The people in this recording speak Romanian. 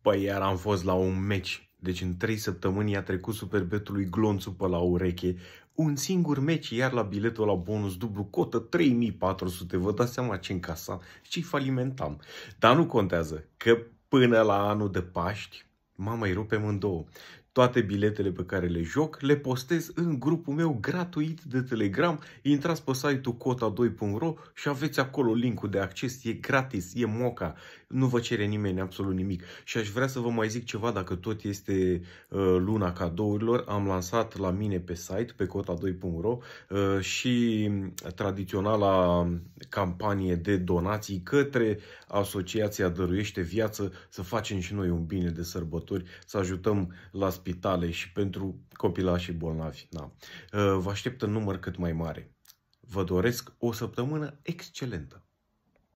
Păi iar am fost la un meci. Deci în trei săptămâni i-a trecut superbetului glonțul pe la ureche. Un singur meci, iar la biletul la bonus dublu cotă 3400. Vă dați seama ce încasa și falimentam. Dar nu contează, că până la anul de Paști, mama îi rupem în două. Toate biletele pe care le joc le postez în grupul meu gratuit de Telegram. Intrați pe site-ul cota2.ro și aveți acolo linkul de acces. E gratis, e moca, nu vă cere nimeni absolut nimic. Și aș vrea să vă mai zic ceva, dacă tot este uh, luna cadourilor, am lansat la mine pe site, pe cota2.ro uh, și tradiționala campanie de donații către Asociația Dăruiește Viață să facem și noi un bine de sărbători, să ajutăm la spirit spitale și pentru copilașii bolnavi. Da. Uh, vă aștept în număr cât mai mare. Vă doresc o săptămână excelentă!